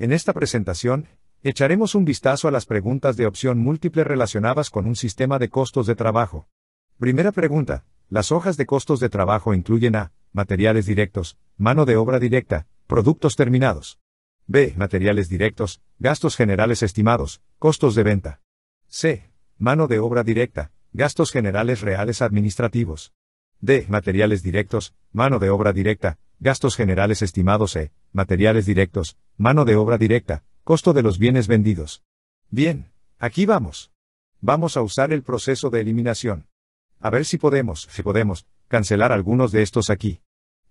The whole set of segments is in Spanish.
En esta presentación, echaremos un vistazo a las preguntas de opción múltiple relacionadas con un sistema de costos de trabajo. Primera pregunta, las hojas de costos de trabajo incluyen a materiales directos, mano de obra directa, productos terminados. B. Materiales directos, gastos generales estimados, costos de venta. C. Mano de obra directa, gastos generales reales administrativos. D. Materiales directos, mano de obra directa, gastos generales estimados. E. Materiales directos, mano de obra directa, costo de los bienes vendidos. Bien, aquí vamos. Vamos a usar el proceso de eliminación. A ver si podemos, si podemos, cancelar algunos de estos aquí.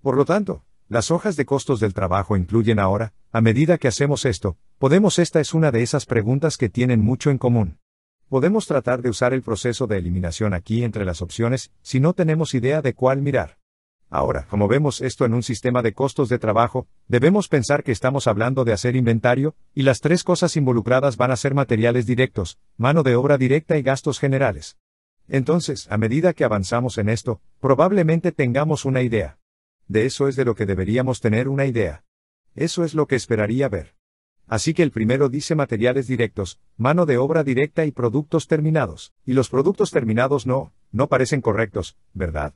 Por lo tanto, las hojas de costos del trabajo incluyen ahora, a medida que hacemos esto, podemos esta es una de esas preguntas que tienen mucho en común. Podemos tratar de usar el proceso de eliminación aquí entre las opciones si no tenemos idea de cuál mirar. Ahora, como vemos esto en un sistema de costos de trabajo, debemos pensar que estamos hablando de hacer inventario, y las tres cosas involucradas van a ser materiales directos, mano de obra directa y gastos generales. Entonces, a medida que avanzamos en esto, probablemente tengamos una idea. De eso es de lo que deberíamos tener una idea. Eso es lo que esperaría ver. Así que el primero dice materiales directos, mano de obra directa y productos terminados, y los productos terminados no, no parecen correctos, ¿verdad?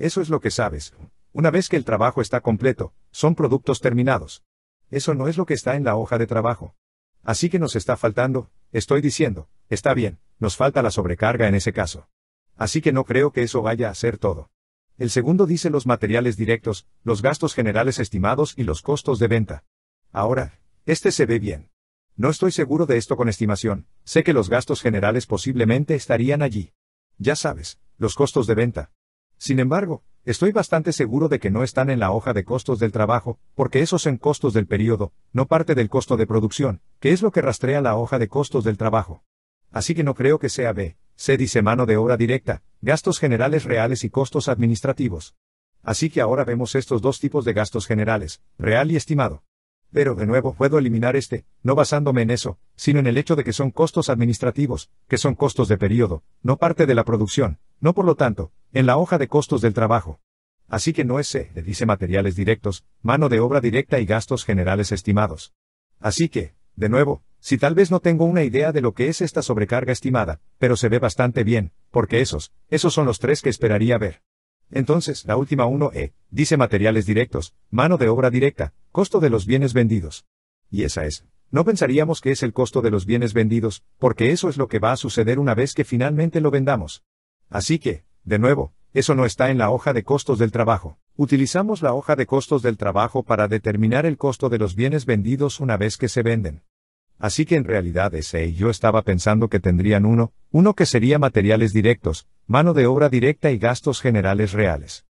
Eso es lo que sabes. Una vez que el trabajo está completo, son productos terminados. Eso no es lo que está en la hoja de trabajo. Así que nos está faltando, estoy diciendo, está bien, nos falta la sobrecarga en ese caso. Así que no creo que eso vaya a ser todo. El segundo dice los materiales directos, los gastos generales estimados y los costos de venta. Ahora, este se ve bien. No estoy seguro de esto con estimación, sé que los gastos generales posiblemente estarían allí. Ya sabes, los costos de venta. Sin embargo, estoy bastante seguro de que no están en la hoja de costos del trabajo, porque esos son costos del periodo, no parte del costo de producción, que es lo que rastrea la hoja de costos del trabajo. Así que no creo que sea B. C dice mano de obra directa, gastos generales reales y costos administrativos. Así que ahora vemos estos dos tipos de gastos generales, real y estimado. Pero de nuevo puedo eliminar este, no basándome en eso, sino en el hecho de que son costos administrativos, que son costos de periodo, no parte de la producción, no por lo tanto, en la hoja de costos del trabajo. Así que no es C, eh, dice materiales directos, mano de obra directa y gastos generales estimados. Así que, de nuevo, si tal vez no tengo una idea de lo que es esta sobrecarga estimada, pero se ve bastante bien, porque esos, esos son los tres que esperaría ver. Entonces, la última 1E, eh, dice materiales directos, mano de obra directa, costo de los bienes vendidos. Y esa es. No pensaríamos que es el costo de los bienes vendidos, porque eso es lo que va a suceder una vez que finalmente lo vendamos. Así que, de nuevo, eso no está en la hoja de costos del trabajo. Utilizamos la hoja de costos del trabajo para determinar el costo de los bienes vendidos una vez que se venden. Así que en realidad ese y yo estaba pensando que tendrían uno, uno que sería materiales directos, mano de obra directa y gastos generales reales.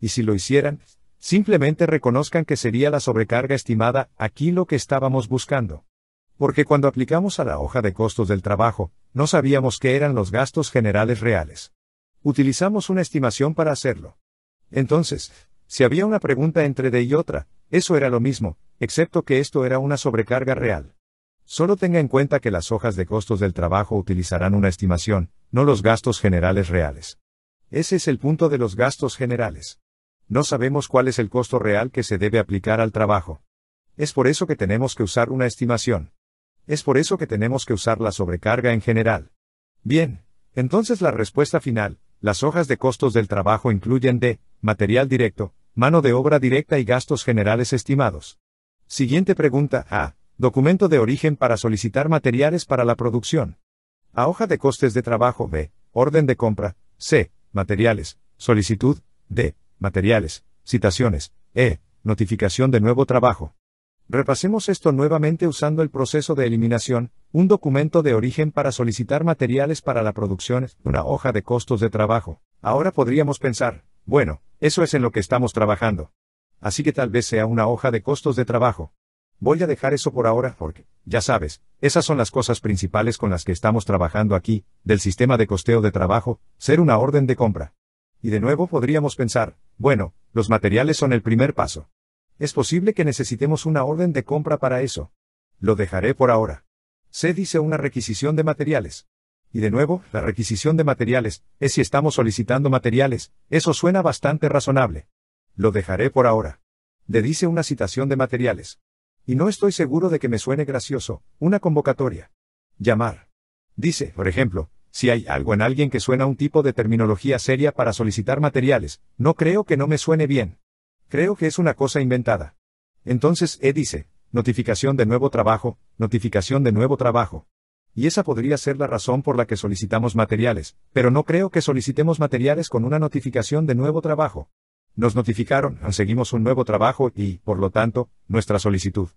Y si lo hicieran, simplemente reconozcan que sería la sobrecarga estimada, aquí lo que estábamos buscando. Porque cuando aplicamos a la hoja de costos del trabajo, no sabíamos qué eran los gastos generales reales. Utilizamos una estimación para hacerlo. Entonces, si había una pregunta entre D y otra, eso era lo mismo, excepto que esto era una sobrecarga real. Solo tenga en cuenta que las hojas de costos del trabajo utilizarán una estimación, no los gastos generales reales. Ese es el punto de los gastos generales. No sabemos cuál es el costo real que se debe aplicar al trabajo. Es por eso que tenemos que usar una estimación. Es por eso que tenemos que usar la sobrecarga en general. Bien, entonces la respuesta final, las hojas de costos del trabajo incluyen de, material directo, mano de obra directa y gastos generales estimados. Siguiente pregunta A. Documento de origen para solicitar materiales para la producción. A hoja de costes de trabajo B. Orden de compra. C. Materiales. Solicitud. D. Materiales. Citaciones. E. Notificación de nuevo trabajo. Repasemos esto nuevamente usando el proceso de eliminación, un documento de origen para solicitar materiales para la producción, una hoja de costos de trabajo. Ahora podríamos pensar, bueno, eso es en lo que estamos trabajando. Así que tal vez sea una hoja de costos de trabajo. Voy a dejar eso por ahora porque, ya sabes, esas son las cosas principales con las que estamos trabajando aquí, del sistema de costeo de trabajo, ser una orden de compra. Y de nuevo podríamos pensar, bueno, los materiales son el primer paso. Es posible que necesitemos una orden de compra para eso. Lo dejaré por ahora. Se dice una requisición de materiales. Y de nuevo, la requisición de materiales, es si estamos solicitando materiales, eso suena bastante razonable. Lo dejaré por ahora. D dice una citación de materiales. Y no estoy seguro de que me suene gracioso, una convocatoria. Llamar. Dice, por ejemplo, si hay algo en alguien que suena un tipo de terminología seria para solicitar materiales, no creo que no me suene bien. Creo que es una cosa inventada. Entonces E dice, notificación de nuevo trabajo, notificación de nuevo trabajo. Y esa podría ser la razón por la que solicitamos materiales, pero no creo que solicitemos materiales con una notificación de nuevo trabajo. Nos notificaron, seguimos un nuevo trabajo y, por lo tanto, nuestra solicitud.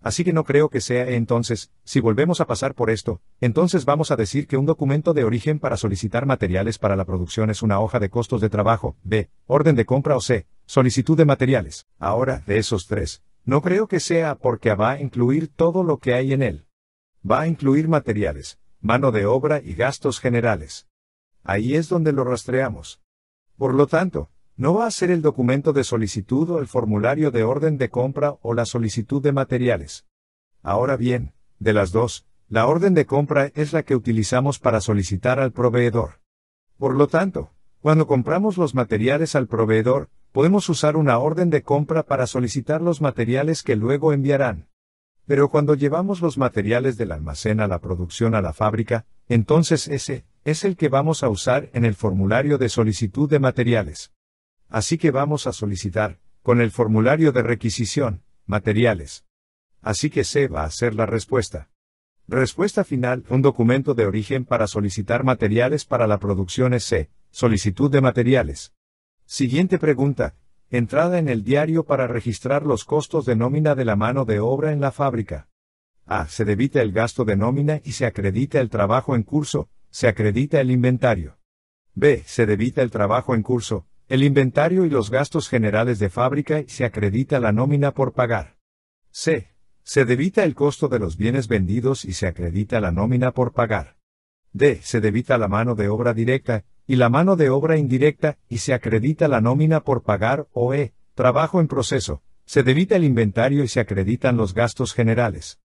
Así que no creo que sea e entonces, si volvemos a pasar por esto, entonces vamos a decir que un documento de origen para solicitar materiales para la producción es una hoja de costos de trabajo, B, orden de compra o C, Solicitud de materiales. Ahora, de esos tres, no creo que sea porque va a incluir todo lo que hay en él. Va a incluir materiales, mano de obra y gastos generales. Ahí es donde lo rastreamos. Por lo tanto, no va a ser el documento de solicitud o el formulario de orden de compra o la solicitud de materiales. Ahora bien, de las dos, la orden de compra es la que utilizamos para solicitar al proveedor. Por lo tanto, cuando compramos los materiales al proveedor, podemos usar una orden de compra para solicitar los materiales que luego enviarán. Pero cuando llevamos los materiales del almacén a la producción a la fábrica, entonces ese es el que vamos a usar en el formulario de solicitud de materiales. Así que vamos a solicitar, con el formulario de requisición, materiales. Así que C va a ser la respuesta. Respuesta final, un documento de origen para solicitar materiales para la producción es C, solicitud de materiales. Siguiente pregunta. Entrada en el diario para registrar los costos de nómina de la mano de obra en la fábrica. A. Se debita el gasto de nómina y se acredita el trabajo en curso, se acredita el inventario. B. Se debita el trabajo en curso, el inventario y los gastos generales de fábrica y se acredita la nómina por pagar. C. Se debita el costo de los bienes vendidos y se acredita la nómina por pagar. D. Se debita la mano de obra directa, y la mano de obra indirecta, y se acredita la nómina por pagar o E, trabajo en proceso, se debita el inventario y se acreditan los gastos generales.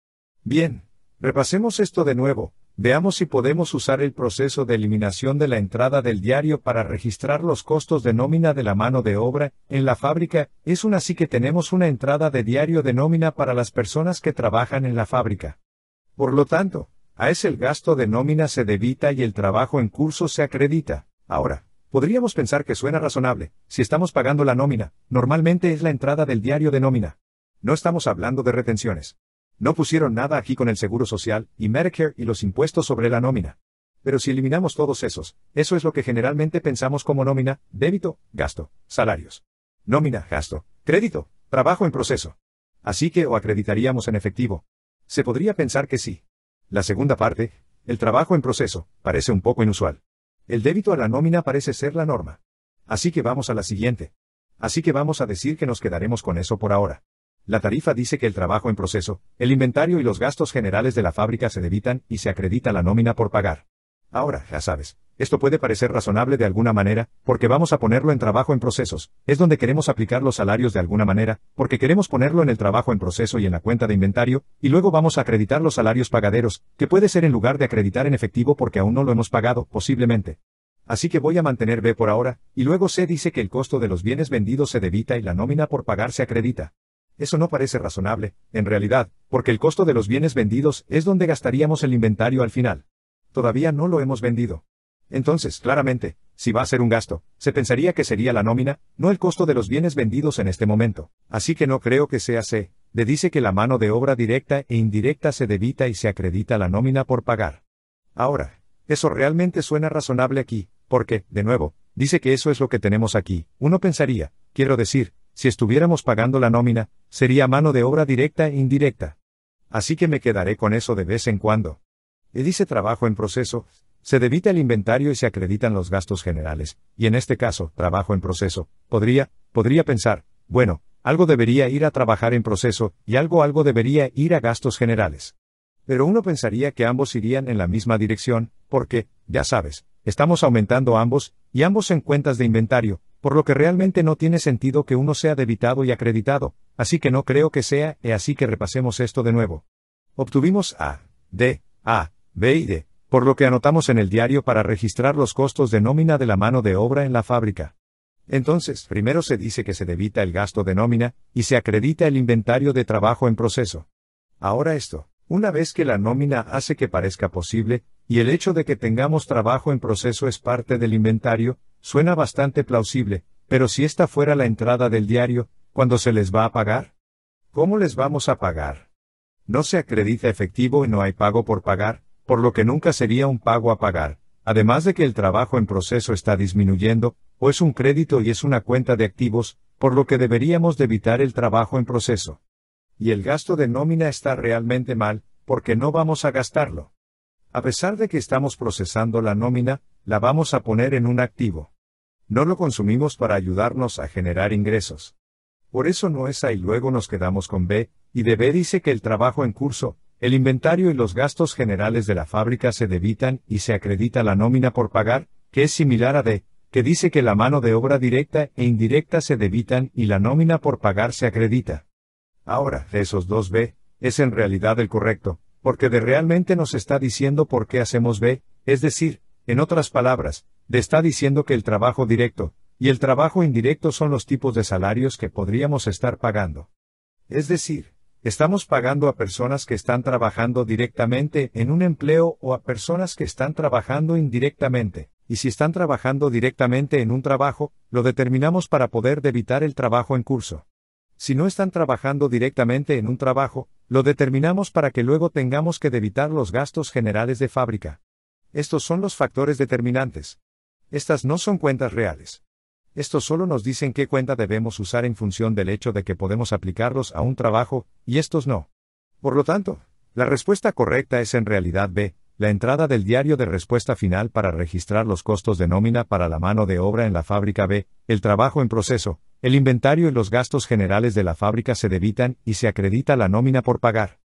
Bien, repasemos esto de nuevo, veamos si podemos usar el proceso de eliminación de la entrada del diario para registrar los costos de nómina de la mano de obra, en la fábrica, es una así que tenemos una entrada de diario de nómina para las personas que trabajan en la fábrica. Por lo tanto, a ese el gasto de nómina se debita y el trabajo en curso se acredita. Ahora, podríamos pensar que suena razonable, si estamos pagando la nómina, normalmente es la entrada del diario de nómina. No estamos hablando de retenciones. No pusieron nada aquí con el Seguro Social y Medicare y los impuestos sobre la nómina. Pero si eliminamos todos esos, eso es lo que generalmente pensamos como nómina, débito, gasto, salarios. Nómina, gasto, crédito, trabajo en proceso. Así que o acreditaríamos en efectivo. Se podría pensar que sí. La segunda parte, el trabajo en proceso, parece un poco inusual. El débito a la nómina parece ser la norma. Así que vamos a la siguiente. Así que vamos a decir que nos quedaremos con eso por ahora. La tarifa dice que el trabajo en proceso, el inventario y los gastos generales de la fábrica se debitan y se acredita la nómina por pagar. Ahora, ya sabes, esto puede parecer razonable de alguna manera, porque vamos a ponerlo en trabajo en procesos, es donde queremos aplicar los salarios de alguna manera, porque queremos ponerlo en el trabajo en proceso y en la cuenta de inventario, y luego vamos a acreditar los salarios pagaderos, que puede ser en lugar de acreditar en efectivo porque aún no lo hemos pagado, posiblemente. Así que voy a mantener B por ahora, y luego C dice que el costo de los bienes vendidos se debita y la nómina por pagar se acredita. Eso no parece razonable, en realidad, porque el costo de los bienes vendidos es donde gastaríamos el inventario al final. Todavía no lo hemos vendido. Entonces, claramente, si va a ser un gasto, se pensaría que sería la nómina, no el costo de los bienes vendidos en este momento. Así que no creo que sea C. Le dice que la mano de obra directa e indirecta se debita y se acredita la nómina por pagar. Ahora, eso realmente suena razonable aquí, porque, de nuevo, dice que eso es lo que tenemos aquí. Uno pensaría, quiero decir, si estuviéramos pagando la nómina, sería mano de obra directa e indirecta. Así que me quedaré con eso de vez en cuando. Y dice trabajo en proceso, se debita el inventario y se acreditan los gastos generales, y en este caso, trabajo en proceso, podría, podría pensar, bueno, algo debería ir a trabajar en proceso, y algo algo debería ir a gastos generales. Pero uno pensaría que ambos irían en la misma dirección, porque, ya sabes, estamos aumentando ambos, y ambos en cuentas de inventario, por lo que realmente no tiene sentido que uno sea debitado y acreditado, así que no creo que sea, e así que repasemos esto de nuevo. Obtuvimos A, D, A, B y D, por lo que anotamos en el diario para registrar los costos de nómina de la mano de obra en la fábrica. Entonces, primero se dice que se debita el gasto de nómina, y se acredita el inventario de trabajo en proceso. Ahora esto, una vez que la nómina hace que parezca posible, y el hecho de que tengamos trabajo en proceso es parte del inventario, suena bastante plausible, pero si esta fuera la entrada del diario, ¿cuándo se les va a pagar? ¿Cómo les vamos a pagar? No se acredita efectivo y no hay pago por pagar, por lo que nunca sería un pago a pagar, además de que el trabajo en proceso está disminuyendo, o es un crédito y es una cuenta de activos, por lo que deberíamos de evitar el trabajo en proceso. Y el gasto de nómina está realmente mal, porque no vamos a gastarlo. A pesar de que estamos procesando la nómina, la vamos a poner en un activo. No lo consumimos para ayudarnos a generar ingresos. Por eso no es y luego nos quedamos con B, y de B dice que el trabajo en curso, el inventario y los gastos generales de la fábrica se debitan y se acredita la nómina por pagar, que es similar a D, que dice que la mano de obra directa e indirecta se debitan y la nómina por pagar se acredita. Ahora, de esos dos B, es en realidad el correcto, porque de realmente nos está diciendo por qué hacemos B, es decir, en otras palabras, de está diciendo que el trabajo directo y el trabajo indirecto son los tipos de salarios que podríamos estar pagando. Es decir, Estamos pagando a personas que están trabajando directamente en un empleo o a personas que están trabajando indirectamente, y si están trabajando directamente en un trabajo, lo determinamos para poder debitar el trabajo en curso. Si no están trabajando directamente en un trabajo, lo determinamos para que luego tengamos que debitar los gastos generales de fábrica. Estos son los factores determinantes. Estas no son cuentas reales. Estos solo nos dicen qué cuenta debemos usar en función del hecho de que podemos aplicarlos a un trabajo, y estos no. Por lo tanto, la respuesta correcta es en realidad B, la entrada del diario de respuesta final para registrar los costos de nómina para la mano de obra en la fábrica B, el trabajo en proceso, el inventario y los gastos generales de la fábrica se debitan y se acredita la nómina por pagar.